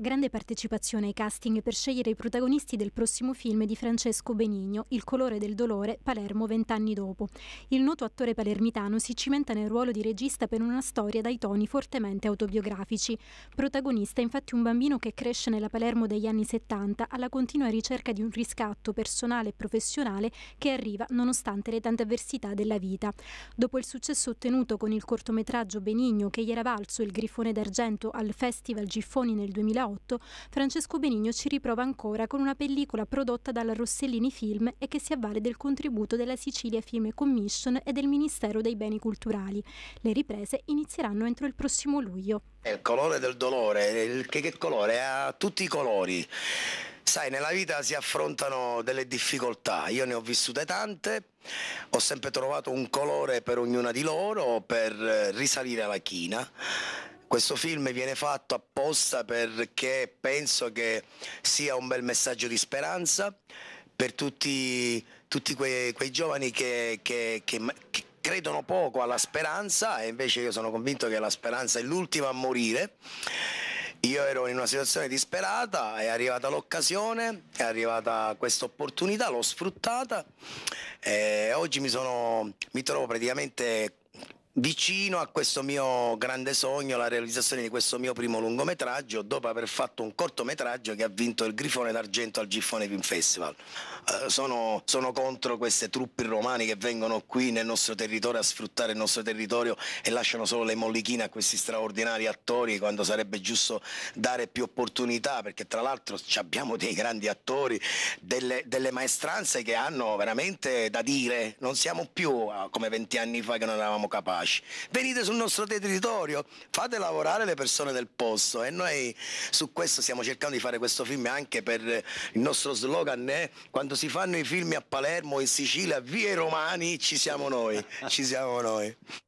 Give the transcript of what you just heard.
Grande partecipazione ai casting per scegliere i protagonisti del prossimo film di Francesco Benigno, Il colore del dolore, Palermo vent'anni dopo. Il noto attore palermitano si cimenta nel ruolo di regista per una storia dai toni fortemente autobiografici. Protagonista è infatti un bambino che cresce nella Palermo degli anni 70 alla continua ricerca di un riscatto personale e professionale che arriva nonostante le tante avversità della vita. Dopo il successo ottenuto con il cortometraggio Benigno che gli era valso il Grifone d'Argento al Festival Giffoni nel 2008, 2008, Francesco Benigno ci riprova ancora con una pellicola prodotta dalla Rossellini Film e che si avvale del contributo della Sicilia Film Commission e del Ministero dei Beni Culturali. Le riprese inizieranno entro il prossimo luglio. Il colore del dolore, il, che, che colore? Ha tutti i colori. Sai, nella vita si affrontano delle difficoltà, io ne ho vissute tante, ho sempre trovato un colore per ognuna di loro per eh, risalire alla china questo film viene fatto apposta perché penso che sia un bel messaggio di speranza per tutti, tutti quei, quei, giovani che, che, che, che credono poco alla speranza e invece io sono convinto che la speranza è l'ultima a morire. Io ero in una situazione disperata, è arrivata l'occasione, è arrivata questa opportunità, l'ho sfruttata e eh, oggi mi, sono, mi trovo praticamente vicino a questo mio grande sogno, la realizzazione di questo mio primo lungometraggio, dopo aver fatto un cortometraggio che ha vinto il Grifone d'Argento al Giffone Film Festival. Eh, sono, sono, contro queste truppe romane che vengono qui nel nostro territorio a sfruttare il nostro territorio e lasciano solo le mollichine a questi straordinari attori quando sarebbe giusto dare più opportunità, perché tra l'altro abbiamo dei grandi attori, delle, delle maestranze che hanno veramente da dire, non siamo più ah, come 20 anni fa che non eravamo capaci capaci. Venite sul nostro territorio, fate lavorare le persone del posto e noi su questo stiamo cercando di fare questo film anche per il nostro slogan è eh? quando si fanno i film a Palermo, in Sicilia, via i Romani, ci siamo noi, ci siamo noi.